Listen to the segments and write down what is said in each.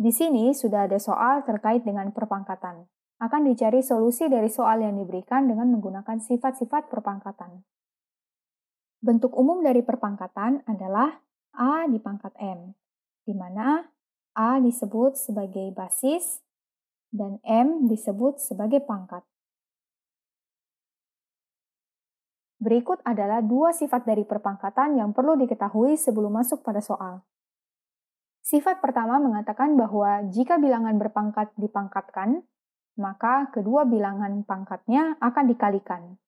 Di sini sudah ada soal terkait dengan perpangkatan. Akan dicari solusi dari soal yang diberikan dengan menggunakan sifat-sifat perpangkatan. Bentuk umum dari perpangkatan adalah A dipangkat M, di mana A disebut sebagai basis dan M disebut sebagai pangkat. Berikut adalah dua sifat dari perpangkatan yang perlu diketahui sebelum masuk pada soal. Sifat pertama mengatakan bahwa jika bilangan berpangkat dipangkatkan, maka kedua bilangan pangkatnya akan dikalikan.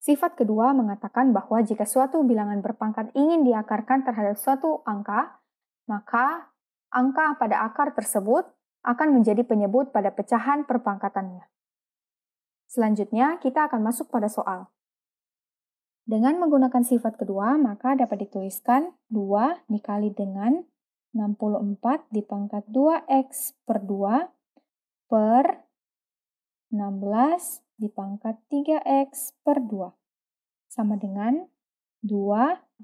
Sifat kedua mengatakan bahwa jika suatu bilangan berpangkat ingin diakarkan terhadap suatu angka, maka angka pada akar tersebut akan menjadi penyebut pada pecahan perpangkatannya. Selanjutnya, kita akan masuk pada soal. Dengan menggunakan sifat kedua, maka dapat dituliskan 2 dikali dengan 64 dipangkat 2x per 2 per 16 dipangkat 3x per 2 sama dengan 2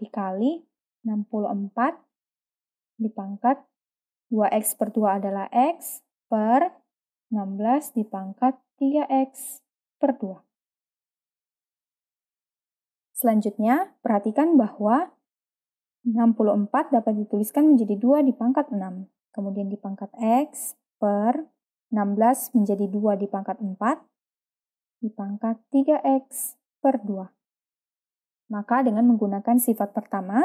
dikali 64 dipangkat 2x per 2 adalah x per 16 dipangkat 3x per 2. Selanjutnya, perhatikan bahwa 64 dapat dituliskan menjadi 2 di pangkat 6, kemudian di pangkat X per 16 menjadi 2 di pangkat 4, di pangkat 3X per 2. Maka dengan menggunakan sifat pertama,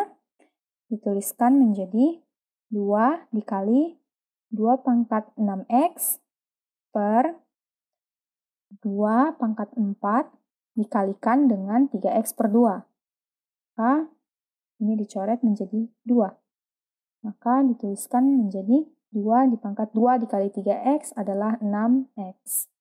dituliskan menjadi 2 dikali 2 pangkat 6X per 2 pangkat 4 dikalikan dengan 3X per 2. Maka ini dicoret menjadi 2. Maka dituliskan menjadi 2 dipangkat 2 dikali 3x adalah 6x.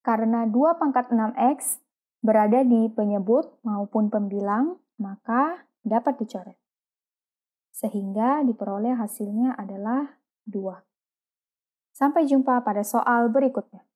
Karena 2 pangkat 6x berada di penyebut maupun pembilang, maka dapat dicoret. Sehingga diperoleh hasilnya adalah 2. Sampai jumpa pada soal berikutnya.